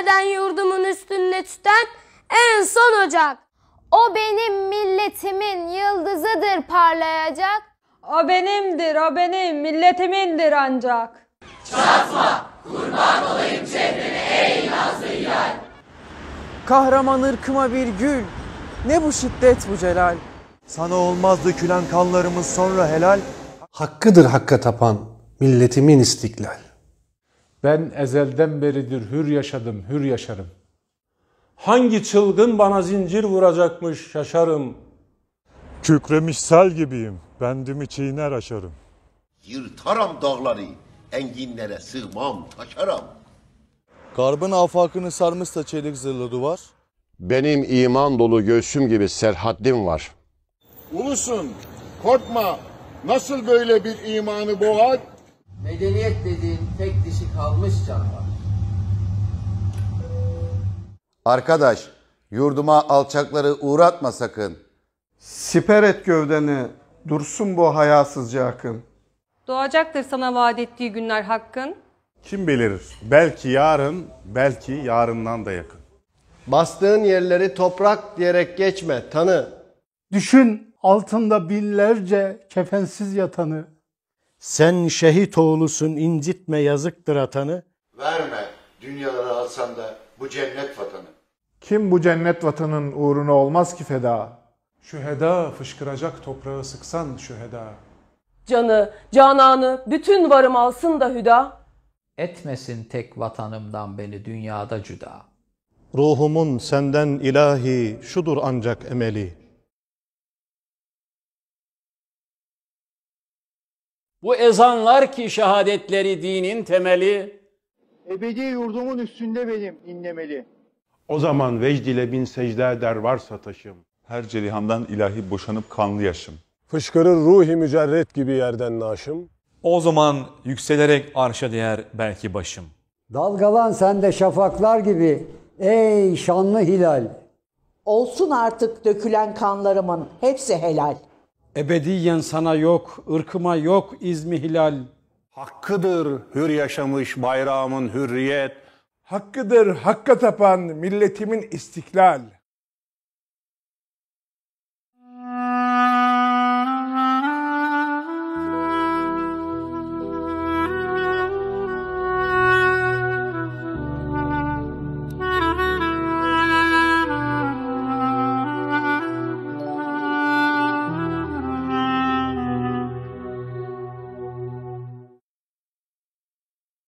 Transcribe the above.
neden yurdumun üstünde tüten en son ocak. O benim milletimin yıldızıdır parlayacak. O benimdir, o benim milletimindir ancak. Çatma, kurban olayım çehrene ey nazlı yer. Kahraman ırkıma bir gül, ne bu şiddet bu celal. Sana olmaz dökülen kanlarımız sonra helal. Hakkıdır hakka tapan milletimin istiklal. Ben ezelden beridir hür yaşadım, hür yaşarım. Hangi çılgın bana zincir vuracakmış şaşarım. Kükremiş sel gibiyim, bendimi çiğner aşarım. Yırtaram dağları, enginlere sığmam, taşaram. Garbın afakını sarmış da çelik zırhlı duvar. Benim iman dolu göğsüm gibi serhaddim var. Ulusun, korkma, nasıl böyle bir imanı boğar? Medeniyet dediğin tek dişi kalmış canavar. Arkadaş, yurduma alçakları uğratma sakın. Siper et gövdeni, dursun bu hayasızca akın. Doğacaktır sana vaat ettiği günler hakkın. Kim bilir, belki yarın, belki yarından da yakın. Bastığın yerleri toprak diyerek geçme, tanı. Düşün altında binlerce kefensiz yatanı. Sen şehit oğlusun incitme yazıktır atanı. Verme dünyalara alsan da bu cennet vatanı. Kim bu cennet vatanın uğruna olmaz ki feda? Şüheda fışkıracak toprağı sıksan şüheda. Canı, cananı, bütün varım alsın da hüda. Etmesin tek vatanımdan beni dünyada cüda. Ruhumun senden ilahi şudur ancak emeli. Bu ezanlar ki şehadetleri dinin temeli. Ebedi yurdumun üstünde benim inlemeli. O zaman vecd ile bin secde der varsa taşım. Her cerihamdan ilahi boşanıp kanlı yaşım. Fışkırır ruhi mücerret gibi yerden naşım. O zaman yükselerek arşa değer belki başım. Dalgalan sen de şafaklar gibi ey şanlı hilal. Olsun artık dökülen kanlarımın hepsi helal. Ebediyen sana yok, ırkıma yok izmi Hilal. Hakkıdır hür yaşamış bayrağımın hürriyet. Hakkıdır hakka tapan milletimin istiklal.